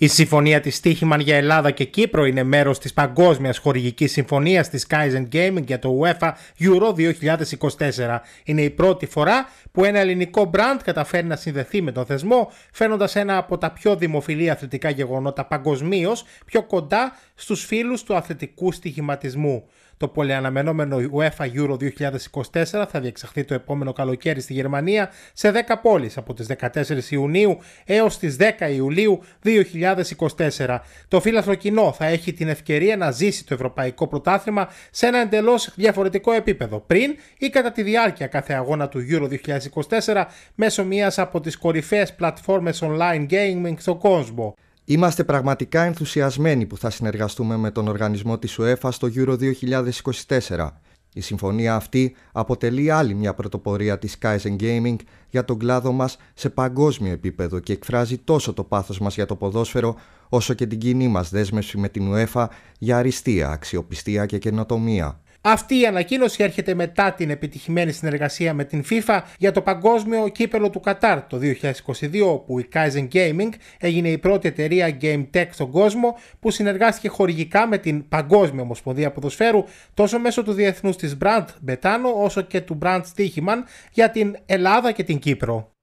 Η συμφωνία της Στίχημαν για Ελλάδα και Κύπρο είναι μέρος της παγκόσμιας χορηγικής συμφωνίας της Kaizen Gaming για το UEFA Euro 2024. Είναι η πρώτη φορά που ένα ελληνικό μπραντ καταφέρει να συνδεθεί με τον θεσμό, φαίνοντας ένα από τα πιο δημοφιλή αθλητικά γεγονότα παγκοσμίως πιο κοντά στους φίλους του αθλητικού στοιχηματισμού. Το πολυαναμενόμενο UEFA Euro 2024 θα διεξαχθεί το επόμενο καλοκαίρι στη Γερμανία σε 10 πόλεις από τις 14 Ιουνίου έως τις 10 Ιουλίου 2024. Το φύλαθρο κοινό θα έχει την ευκαιρία να ζήσει το Ευρωπαϊκό Πρωτάθλημα σε ένα εντελώς διαφορετικό επίπεδο πριν ή κατά τη διάρκεια κάθε αγώνα του Euro 2024 μέσω μιας από τις κορυφαίες πλατφόρμες online gaming στο κόσμο. Είμαστε πραγματικά ενθουσιασμένοι που θα συνεργαστούμε με τον οργανισμό της UEFA στο Euro 2024. Η συμφωνία αυτή αποτελεί άλλη μια πρωτοπορία της Kaizen Gaming για τον κλάδο μας σε παγκόσμιο επίπεδο και εκφράζει τόσο το πάθος μας για το ποδόσφαιρο όσο και την κοινή μας δέσμευση με την UEFA για αριστεία, αξιοπιστία και καινοτομία. Αυτή η ανακοίνωση έρχεται μετά την επιτυχημένη συνεργασία με την FIFA για το παγκόσμιο κύπελο του Κατάρ το 2022, όπου η Kaizen Gaming έγινε η πρώτη εταιρεία Game Tech στον κόσμο που συνεργάστηκε χορηγικά με την Παγκόσμια Ομοσπονδία Ποδοσφαίρου τόσο μέσω του διεθνούς της Brand Betano όσο και του Brand Stichiman για την Ελλάδα και την Κύπρο.